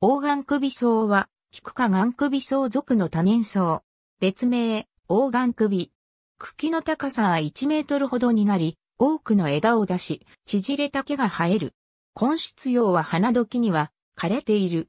黄岩首草は、菊ク岩首草属の多年草。別名、黄岩首。茎の高さは1メートルほどになり、多くの枝を出し、縮れた毛が生える。根室葉は花時には枯れている。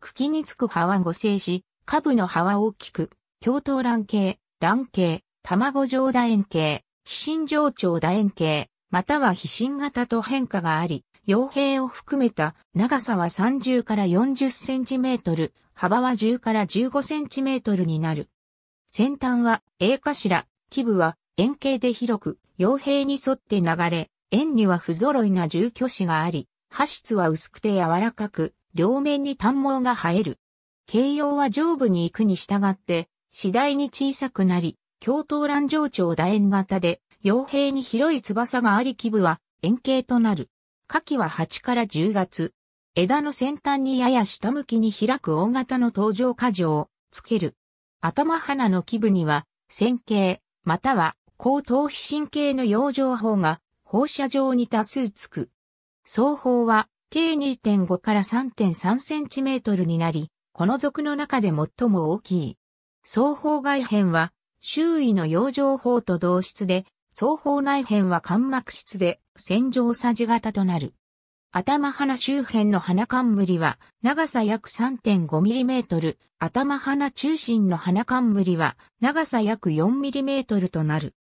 茎につく葉は五星し、株の葉は大きく、京都卵形、卵形、卵状楕円形、皮心状長楕円形、または皮心型と変化があり、傭兵を含めた長さは30から40センチメートル、幅は10から15センチメートルになる。先端は A 頭、基部は円形で広く、傭兵に沿って流れ、円には不揃いな重巨子があり、破質は薄くて柔らかく、両面に短毛が生える。形容は上部に行くに従って、次第に小さくなり、京都乱上長楕円型で、傭兵に広い翼があり基部は円形となる。夏季は8から10月。枝の先端にやや下向きに開く大型の登場果剰をつける。頭花の基部には、線形、または高頭皮神経の養生法が放射状に多数つく。双方は計2.5から3.3センチメートルになり、この属の中で最も大きい。双方外辺は周囲の養生法と同質で双方内辺は間膜質で、線状さじ型となる。頭鼻周辺の鼻冠は長さ約 3.5mm、頭鼻中心の鼻冠は長さ約 4mm となる。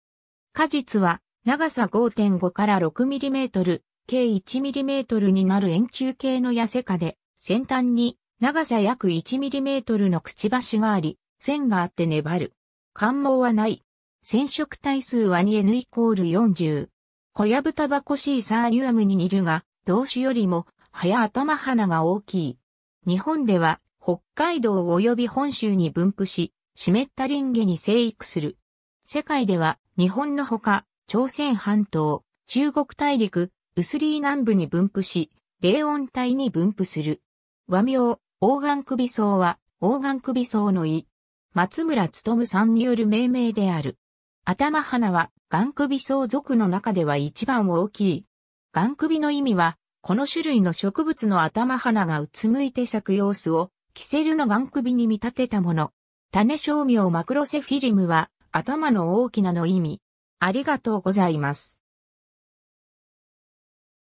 果実は長さ5.5から 6mm、計 1mm になる円柱形の痩せ科で、先端に長さ約 1mm のくちばしがあり、線があって粘る。関毛はない。染色体数は 2N イコール40。小や豚タバコシーサーニュアムに似るが、同種よりも、早や頭花が大きい。日本では、北海道及び本州に分布し、湿った林下に生育する。世界では、日本のほか、朝鮮半島、中国大陸、薄ー南部に分布し、冷温帯に分布する。和名、黄岩首草は、黄岩首草の意。松村努さんによる命名である。頭花は、眼首相属の中では一番大きい。眼首の意味は、この種類の植物の頭花がうつむいて咲く様子を、キセルの眼首に見立てたもの。種商名マクロセフィリムは、頭の大きなの意味。ありがとうございます。